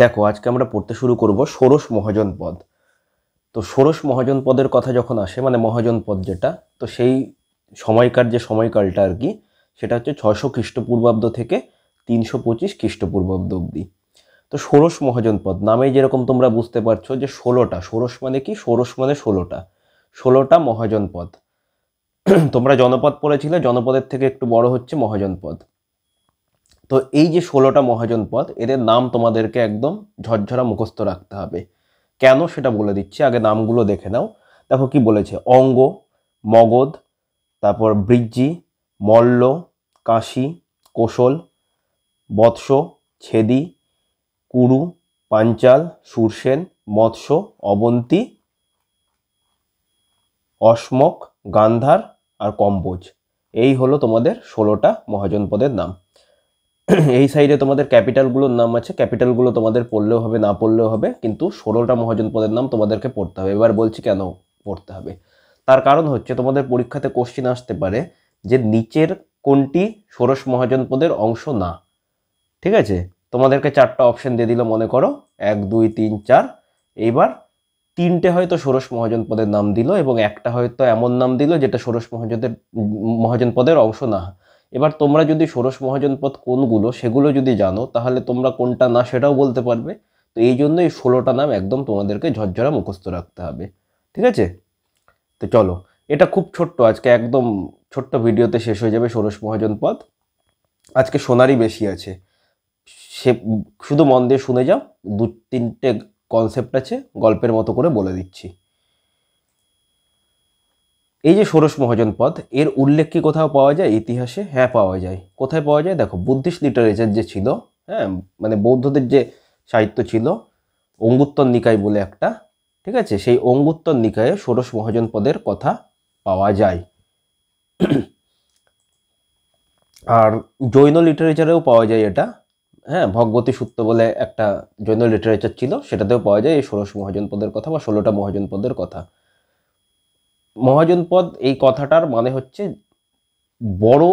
দেখো আজকে আমরা পড়তে শুরু করব ষোড়শ মহাজন পদ তো ষোড়শ মহাজন পদের কথা যখন আসে মানে মহাজন পদ যেটা তো সেই সময়কার যে সময়কালটা আর কি সেটা হচ্ছে ছশো খ্রিস্টপূর্বাব্দ থেকে তিনশো পঁচিশ খ্রিস্টপূর্বাব্দ অবধি তো ষোড়শ মহাজন পদ নামে যেরকম তোমরা বুঝতে পারছো যে ষোলোটা ষোড়শ মানে কি ষোড়শ মানে ষোলোটা ষোলোটা মহাজন পদ তোমরা জনপদ পড়েছিলে জনপদের থেকে একটু বড় হচ্ছে মহাজন পদ তো এই যে ষোলোটা মহাজন এদের নাম তোমাদেরকে একদম ঝরঝরা মুখস্থ রাখতে হবে কেন সেটা বলে দিচ্ছি আগে নামগুলো দেখে নাও দেখো কি বলেছে অঙ্গ মগধ তারপর বৃজ্জি মল্ল কাশি কোশল বৎস ছেদি কুরু পাঞ্চাল সুরসেন মৎস্য অবন্তী অসমক গান্ধার আর কম্বোজ এই হলো তোমাদের ষোলোটা মহাজনপদের নাম এই সাইডে তোমাদের ক্যাপিটালগুলোর নাম আছে ক্যাপিটালগুলো তোমাদের পড়লেও হবে না পড়লেও হবে কিন্তু ষোলোটা মহাজন পদের নাম তোমাদেরকে পড়তে হবে এবার বলছি কেন পড়তে হবে তার কারণ হচ্ছে তোমাদের পরীক্ষাতে কোশ্চিন আসতে পারে যে নিচের কোনটি ষোড়শ মহাজন পদের অংশ না ঠিক আছে তোমাদেরকে চারটা অপশন দিয়ে দিল মনে করো এক দুই তিন চার এইবার তিনটে হয়তো ষোড়শ মহাজন পদের নাম দিল এবং একটা হয়তো এমন নাম দিল যেটা ষোড়শ মহাজনের মহাজন পদের অংশ না এবার তোমরা যদি ষোড়শ মহাজনপদ কোনগুলো সেগুলো যদি জানো তাহলে তোমরা কোনটা না সেটাও বলতে পারবে তো এই জন্য এই ষোলোটা নাম একদম তোমাদেরকে ঝরঝরা মুখস্থ রাখতে হবে ঠিক আছে তো চলো এটা খুব ছোট্ট আজকে একদম ছোট্ট ভিডিওতে শেষ হয়ে যাবে ষোড়শ মহাজনপদ আজকে সোনারই বেশি আছে সে শুধু মন দিয়ে শুনে যাও দু তিনটে কনসেপ্ট আছে গল্পের মতো করে বলে দিচ্ছি এই যে ষোড়শ মহাজন পদ এর উল্লেখ কি কোথাও পাওয়া যায় ইতিহাসে হ্যাঁ পাওয়া যায় কোথায় পাওয়া যায় দেখো বুদ্ধিস্ট লিটারেচার যে ছিল হ্যাঁ মানে বৌদ্ধদের যে সাহিত্য ছিল অঙ্গুত্তর নিকায় বলে একটা ঠিক আছে সেই অঙ্গুত্তর নিকায়ে ষোড়শ মহাজন পদের কথা পাওয়া যায় আর জৈন লিটারেচারেও পাওয়া যায় এটা হ্যাঁ ভগবতী সূত্র বলে একটা জৈন লিটারেচার ছিল সেটাতেও পাওয়া যায় এই ষোড়শ মহাজন পদের কথা বা ষোলোটা মহাজন পদের কথা মহাজনপদ এই কথাটার মানে হচ্ছে বড়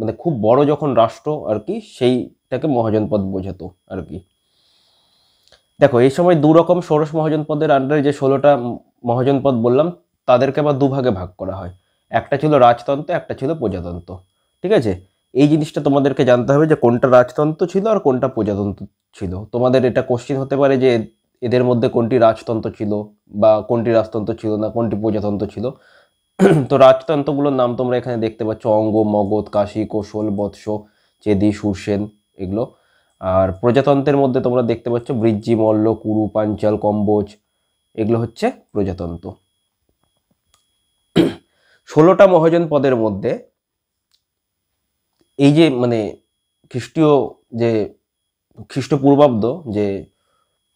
মানে খুব বড় যখন রাষ্ট্র আর কি সেইটাকে মহাজনপদ বোঝাতো আর কি দেখো এই সময় দু রকম ষোড়শ মহাজনপদের আন্ডারে যে ষোলোটা মহাজনপদ বললাম তাদেরকে আবার দুভাগে ভাগ করা হয় একটা ছিল রাজতন্ত্র একটা ছিল প্রজাতন্ত্র ঠিক আছে এই জিনিসটা তোমাদেরকে জানতে হবে যে কোনটা রাজতন্ত্র ছিল আর কোনটা প্রজাতন্ত্র ছিল তোমাদের এটা কোশ্চিন হতে পারে যে এদের মধ্যে কোনটি রাজতন্ত্র ছিল বা কোনটি রাজতন্ত্র ছিল না কোনটি প্রজাতন্ত্র ছিল তো রাজতন্ত্রগুলোর নাম তোমরা এখানে দেখতে পাচ্ছ অঙ্গ মগধ কাশী কোশল বৎস চেদি সুরসেন এগুলো আর প্রজাতন্ত্রের মধ্যে তোমরা দেখতে পাচ্ছ বৃজ্জি মল্ল কুরু পাঞ্চাল কম্বোজ এগুলো হচ্ছে প্রজাতন্ত্র ষোলোটা মহাজন পদের মধ্যে এই যে মানে খ্রিস্টীয় যে খ্রিস্টপূর্বাব্দ যে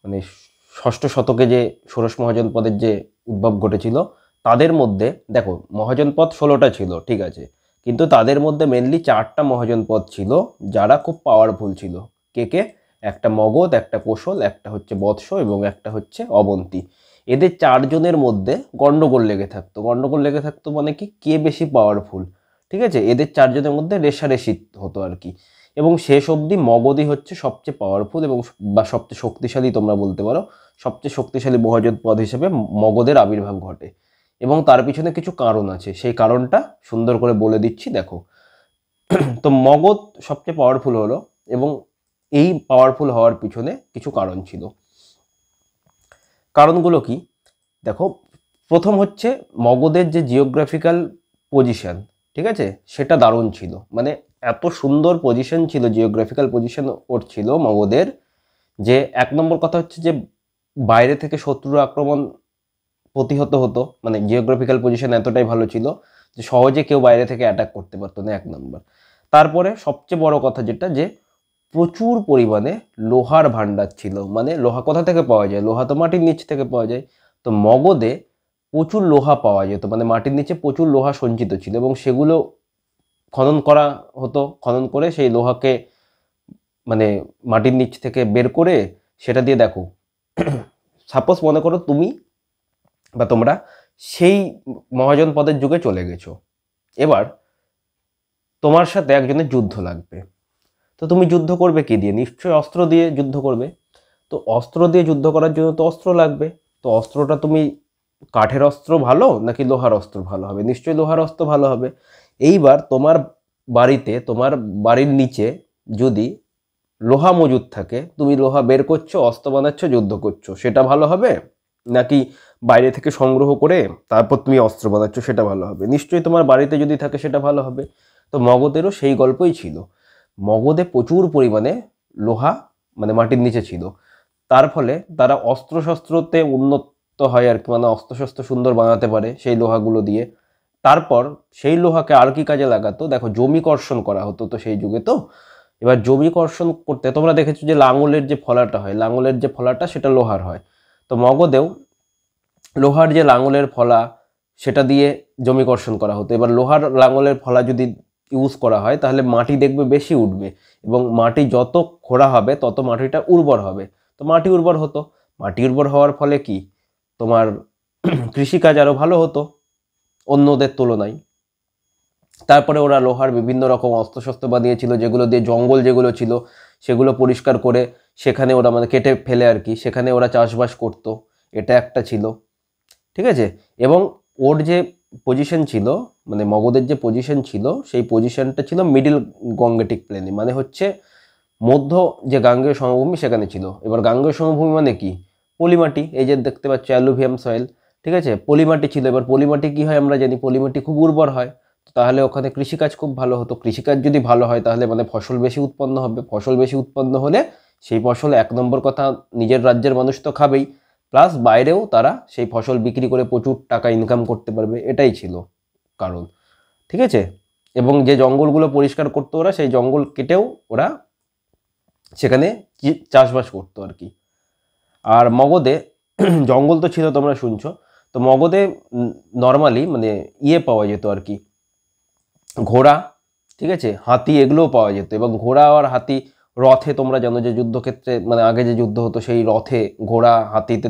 মানে ষষ্ঠ শতকে যে ষোড়শ মহাজনপদের যে উদ্ভব ঘটেছিল তাদের মধ্যে দেখো মহাজনপদ ষোলোটা ছিল ঠিক আছে কিন্তু তাদের মধ্যে মেনলি চারটা মহাজনপদ ছিল যারা খুব পাওয়ারফুল ছিল কে কে একটা মগধ একটা কোশল একটা হচ্ছে বৎস এবং একটা হচ্ছে অবন্তী এদের চারজনের মধ্যে গণ্ডগোল লেগে থাকতো গণ্ডগোল লেগে থাকতো মানে কি কে বেশি পাওয়ারফুল ঠিক আছে এদের চারজনের মধ্যে রেশারেশি হতো আর কি এবং শেষ অবধি মগধই হচ্ছে সবচেয়ে পাওয়ারফুল এবং বা সবচেয়ে শক্তিশালী তোমরা বলতে পারো সবচেয়ে শক্তিশালী মহাজোট পদ হিসেবে মগধের আবির্ভাব ঘটে এবং তার পিছনে কিছু কারণ আছে সেই কারণটা সুন্দর করে বলে দিচ্ছি দেখো তো মগধ সবচেয়ে পাওয়ারফুল হলো এবং এই পাওয়ারফুল হওয়ার পিছনে কিছু কারণ ছিল কারণগুলো কি দেখো প্রথম হচ্ছে মগধের যে জিওগ্রাফিক্যাল পজিশন ঠিক আছে সেটা দারুণ ছিল মানে এত সুন্দর পজিশন ছিল জিওগ্রাফিক্যাল পজিশন ওর ছিল মগদের যে এক নম্বর কথা হচ্ছে যে বাইরে থেকে শত্রুর আক্রমণ প্রতিহত হতো মানে জিওগ্রাফিক্যাল পজিশন এতটাই ভালো ছিল যে সহজে কেউ বাইরে থেকে অ্যাটাক করতে পারতো না এক নম্বর তারপরে সবচেয়ে বড় কথা যেটা যে প্রচুর পরিমাণে লোহার ভাণ্ডার ছিল মানে লোহা কোথা থেকে পাওয়া যায় লোহা তো মাটির নিচ থেকে পাওয়া যায় তো মগদে প্রচুর লোহা পাওয়া যেত মানে মাটির নিচে প্রচুর লোহা সঞ্চিত ছিল এবং সেগুলো খনন করা হতো খনন করে সেই লোহাকে মানে মাটির নিচ থেকে বের করে সেটা দিয়ে দেখো সাপোজ মনে করো তুমি বা তোমরা সেই মহাজন পদের যুগে চলে গেছো এবার তোমার সাথে একজনের যুদ্ধ লাগবে তো তুমি যুদ্ধ করবে কি দিয়ে নিশ্চয় অস্ত্র দিয়ে যুদ্ধ করবে তো অস্ত্র দিয়ে যুদ্ধ করার জন্য তো অস্ত্র লাগবে তো অস্ত্রটা তুমি কাঠের অস্ত্র ভালো নাকি লোহার অস্ত্র ভালো হবে নিশ্চয়ই লোহার অস্ত্র ভালো হবে এইবার তোমার বাড়িতে তোমার বাড়ির নিচে যদি লোহা মজুদ থাকে তুমি লোহা বের করছো অস্ত্র বানাচ্ছ যুদ্ধ করছো সেটা ভালো হবে নাকি বাইরে থেকে সংগ্রহ করে তারপর তুমি অস্ত্র বানাচ্ছ সেটা ভালো হবে নিশ্চয়ই তোমার বাড়িতে যদি থাকে সেটা ভালো হবে তো মগদেরও সেই গল্পই ছিল মগধে প্রচুর পরিমাণে লোহা মানে মাটির নিচে ছিল তার ফলে তারা অস্ত্রশস্ত্রতে উন্নত হয় আর কি মানে অস্ত্রশস্ত্র সুন্দর বানাতে পারে সেই লোহাগুলো দিয়ে তারপর সেই লোহাকে আর কি কাজে লাগাতো দেখো জমি কর্ষণ করা হতো তো সেই যুগে তো এবার জমি কর্ষণ করতে তোমরা দেখেছো যে লাঙলের যে ফলাটা হয় লাঙলের যে ফলাটা সেটা লোহার হয় তো মগদেও লোহার যে লাঙলের ফলা সেটা দিয়ে জমি কর্ষণ করা হতো এবার লোহার লাঙলের ফলা যদি ইউজ করা হয় তাহলে মাটি দেখবে বেশি উঠবে এবং মাটি যত খোঁড়া হবে তত মাটিটা উর্বর হবে তো মাটি উর্বর হতো মাটি উর্বর হওয়ার ফলে কি তোমার কৃষিকাজ আরও ভালো হতো অন্যদের তুলনায় তারপরে ওরা লোহার বিভিন্ন রকম অস্ত্রশস্ত্র বানিয়েছিল যেগুলো দিয়ে জঙ্গল যেগুলো ছিল সেগুলো পরিষ্কার করে সেখানে ওরা মানে কেটে ফেলে আর কি সেখানে ওরা চাষবাস করতো এটা একটা ছিল ঠিক আছে এবং ওর যে পজিশন ছিল মানে মগদের যে পজিশন ছিল সেই পজিশনটা ছিল মিডিল গঙ্গেটিক প্লেনে মানে হচ্ছে মধ্য যে গাঙ্গেয় সমভূমি সেখানে ছিল এবার গাঙ্গেয় সমভূমি মানে কি পলিমাটি এই যে দেখতে পাচ্ছ অ্যালুভিয়াম সয়েল ঠিক আছে পলিমাটি ছিল এবার পলিমাটি কি হয় আমরা জানি পলিমাটি খুব উর্বর হয় তাহলে ওখানে কৃষিকাজ খুব ভালো হতো কৃষিকাজ যদি ভালো হয় তাহলে মানে ফসল বেশি উৎপন্ন হবে ফসল বেশি উৎপন্ন হলে সেই ফসল এক নম্বর কথা নিজের রাজ্যের মানুষ তো খাবেই প্লাস বাইরেও তারা সেই ফসল বিক্রি করে প্রচুর টাকা ইনকাম করতে পারবে এটাই ছিল কারণ ঠিক আছে এবং যে জঙ্গলগুলো পরিষ্কার করতো ওরা সেই জঙ্গল কেটেও ওরা সেখানে চাষবাস করতো আর কি আর মগধে জঙ্গল তো ছিল তোমরা শুনছো তো মগধে নর্মালি মানে ইয়ে পাওয়া যেত আর কি ঘোড়া ঠিক আছে হাতি এগুলোও পাওয়া যেত এবং ঘোড়া আর হাতি রথে তোমরা জানো যে যুদ্ধক্ষেত্রে মানে আগে যে যুদ্ধ হতো সেই রথে ঘোড়া হাতিতে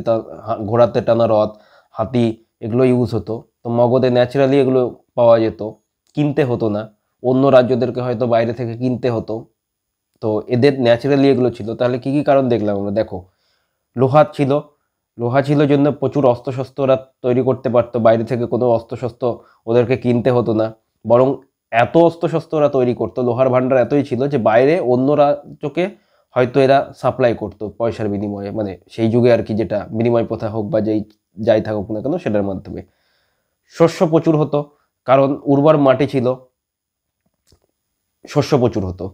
ঘোড়াতে টানা রথ হাতি এগুলো ইউজ হতো তো মগধে ন্যাচারালি এগুলো পাওয়া যেত কিনতে হতো না অন্য রাজ্যদেরকে হয়তো বাইরে থেকে কিনতে হতো তো এদের ন্যাচারালি এগুলো ছিল তাহলে কি কি কারণ দেখলাম আমরা দেখো লোহার ছিল লোহা ছিল জন্য প্রচুর অস্ত্রশস্ত্র ওরা তৈরি করতে পারতো বাইরে থেকে কোনো অস্ত্রশস্ত্র ওদেরকে কিনতে হতো না বরং এত অস্ত্রশস্ত্র ওরা তৈরি করতো লোহার ভাণ্ডার এতই ছিল যে বাইরে অন্য রাজ্যকে হয়তো এরা সাপ্লাই করতো পয়সার বিনিময়ে মানে সেই যুগে আর কি যেটা বিনিময় প্রথা হোক বা যেই যাই থাকুক না কেন সেটার মাধ্যমে শস্য প্রচুর হতো কারণ উর্বর মাটি ছিল শস্য প্রচুর হতো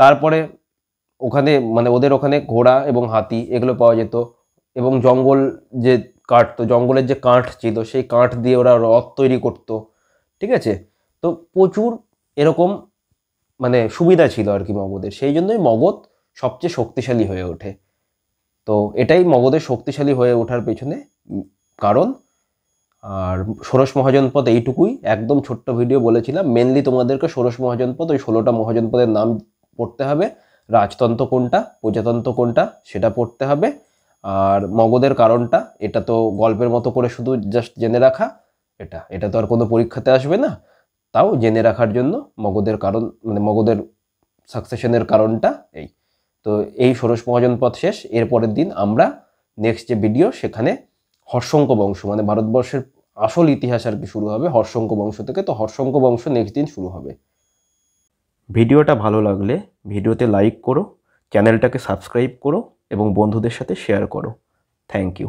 তারপরে ওখানে মানে ওদের ওখানে ঘোড়া এবং হাতি এগুলো পাওয়া যেত এবং জঙ্গল যে কাটতো জঙ্গলের যে কাঠ ছিল সেই কাঠ দিয়ে ওরা রথ তৈরি করত ঠিক আছে তো প্রচুর এরকম মানে সুবিধা ছিল আর কি মগধের সেই জন্যই মগধ সবচেয়ে শক্তিশালী হয়ে ওঠে তো এটাই মগধের শক্তিশালী হয়ে ওঠার পেছনে কারণ আর ষোড়শ মহাজনপদ এইটুকুই একদম ছোট্ট ভিডিও বলেছিলাম মেনলি তোমাদেরকে ষোড়শ মহাজনপদ ওই ষোলোটা মহাজনপদের নাম পড়তে হবে রাজতন্ত্র কোনটা প্রজাতন্ত্র কোনটা সেটা পড়তে হবে আর মগদের কারণটা এটা তো গল্পের মতো করে শুধু জাস্ট জেনে রাখা এটা এটা তো আর কোনো পরীক্ষাতে আসবে না তাও জেনে রাখার জন্য মগদের কারণ মানে মগদের সাকসেশনের কারণটা এই তো এই ষোড়শ মহাজন পথ শেষ এরপরের দিন আমরা নেক্সট যে ভিডিও সেখানে হর্ষঙ্ক বংশ মানে ভারতবর্ষের আসল ইতিহাস আর কি শুরু হবে হর্ষঙ্ক বংশ থেকে তো হর্ষঙ্ক বংশ নেক্সট দিন শুরু হবে ভিডিওটা ভালো লাগলে ভিডিওতে লাইক করো চ্যানেলটাকে সাবস্ক্রাইব করো এবং বন্ধুদের সাথে শেয়ার করো থ্যাংক ইউ